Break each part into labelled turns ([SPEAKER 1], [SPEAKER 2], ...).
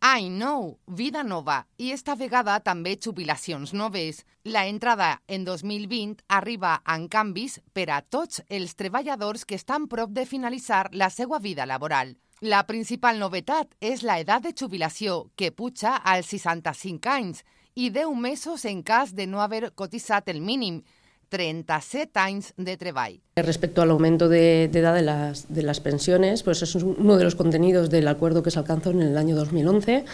[SPEAKER 1] I Know, Vida Nova i esta vegada també jubilacions noves. La entrada en 2020 arriba en canvis per a tots els treballadors que estan prop de finalitzar la seva vida laboral. La principal novetat és la edat de jubilació, que puja als 65 anys i 10 mesos en cas de no haver cotitzat el mínim, 37 times de Trevay.
[SPEAKER 2] Respecto al aumento de, edad de las, pensiones, pues es uno de los contenidos del acuerdo que se alcanzó en el año 2011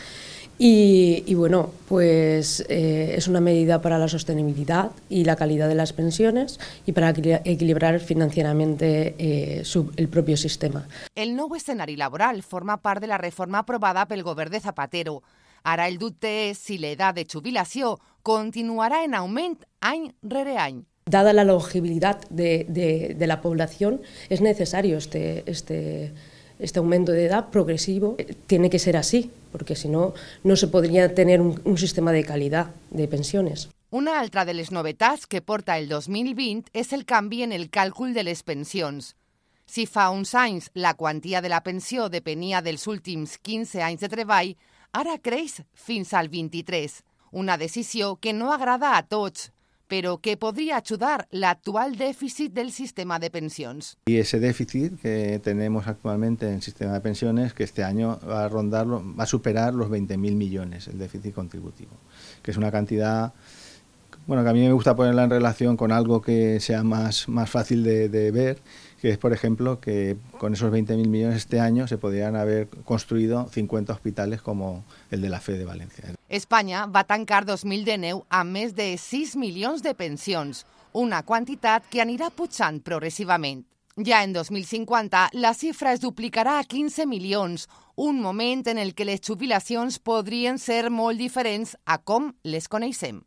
[SPEAKER 2] Y, bueno, pues eh, es una medida para la sostenibilidad y la calidad de las pensiones y para equilibrar financieramente eh, el propio sistema.
[SPEAKER 1] El nuevo escenario laboral forma parte de la reforma aprobada por el Gobierno de Zapatero. Hará el dute si la edad de jubilación continuará en aumento año rere año
[SPEAKER 2] dada la longevidad de, la población, es necesario este, este, este aumento de edad progresivo. Eh, tiene que ser así, porque si no, no se podría tener un, sistema de calidad de pensiones.
[SPEAKER 1] Una otra de las novedades que porta el 2020 es el cambio en el cálculo de las pensiones. Si fa uns la cuantía de la pensión dependía del últims 15 años de ahora ara creix fins al 23, una decisión que no agrada a tots, pero que podría ayudar el actual déficit del sistema de pensiones.
[SPEAKER 3] Y ese déficit que tenemos actualmente en el sistema de pensiones, que este año va a, rondar, va a superar los 20.000 millones, el déficit contributivo, que es una cantidad... Bueno, que a mí me gusta ponerla en relación con algo que sea más, fácil de, de ver, que es, por ejemplo, que con esos 20.000 millones este año se podrían haber construido 50 hospitales como el de la FE de Valencia.
[SPEAKER 1] Espanya va tancar 2019 amb més de 6 milions de pensions, una quantitat que anirà pujant progressivament. Ja en 2050, la xifra es duplicarà a 15 milions, un moment en el que les jubilacions podrien ser molt diferents a com les
[SPEAKER 3] coneixem.